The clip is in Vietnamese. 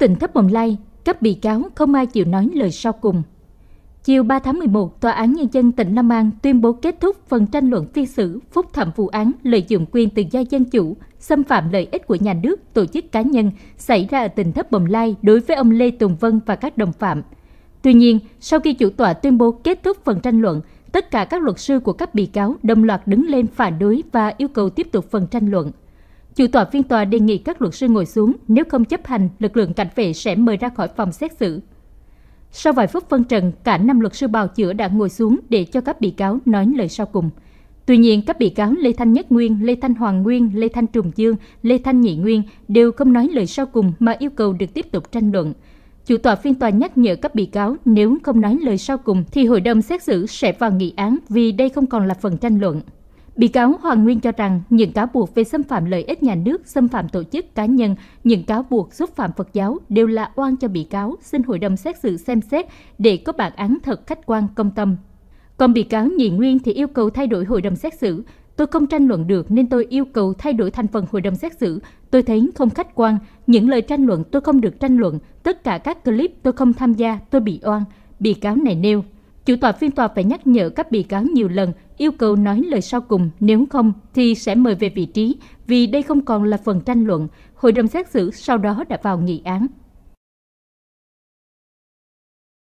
Tỉnh thất bồng lai, các bị cáo không ai chịu nói lời sau cùng. Chiều 3 tháng 11, Tòa án Nhân dân tỉnh Long An tuyên bố kết thúc phần tranh luận phiên xử phúc thẩm vụ án lợi dụng quyền tự do dân chủ, xâm phạm lợi ích của nhà nước, tổ chức cá nhân xảy ra ở tỉnh Thất Bồng Lai đối với ông Lê Tùng Vân và các đồng phạm. Tuy nhiên, sau khi chủ tòa tuyên bố kết thúc phần tranh luận, tất cả các luật sư của các bị cáo đồng loạt đứng lên phản đối và yêu cầu tiếp tục phần tranh luận. Chủ tọa phiên tòa đề nghị các luật sư ngồi xuống, nếu không chấp hành, lực lượng cảnh vệ sẽ mời ra khỏi phòng xét xử. Sau vài phút phân trần, cả năm luật sư bào chữa đã ngồi xuống để cho các bị cáo nói lời sau cùng. Tuy nhiên, các bị cáo Lê Thanh Nhất Nguyên, Lê Thanh Hoàng Nguyên, Lê Thanh Trùng Dương, Lê Thanh Nhị Nguyên đều không nói lời sau cùng mà yêu cầu được tiếp tục tranh luận. Chủ tọa phiên tòa nhắc nhở các bị cáo nếu không nói lời sau cùng thì hội đồng xét xử sẽ vào nghị án vì đây không còn là phần tranh luận. Bị cáo Hoàng Nguyên cho rằng những cáo buộc về xâm phạm lợi ích nhà nước, xâm phạm tổ chức cá nhân, những cáo buộc xúc phạm Phật giáo đều là oan cho bị cáo, xin hội đồng xét xử xem xét để có bản án thật khách quan công tâm. Còn bị cáo Nhị Nguyên thì yêu cầu thay đổi hội đồng xét xử. Tôi không tranh luận được nên tôi yêu cầu thay đổi thành phần hội đồng xét xử. Tôi thấy không khách quan, những lời tranh luận tôi không được tranh luận, tất cả các clip tôi không tham gia, tôi bị oan, bị cáo này nêu. Chủ tọa phiên tòa phải nhắc nhở các bị cáo nhiều lần, yêu cầu nói lời sau cùng, nếu không thì sẽ mời về vị trí, vì đây không còn là phần tranh luận. Hội đồng xét xử sau đó đã vào nghị án.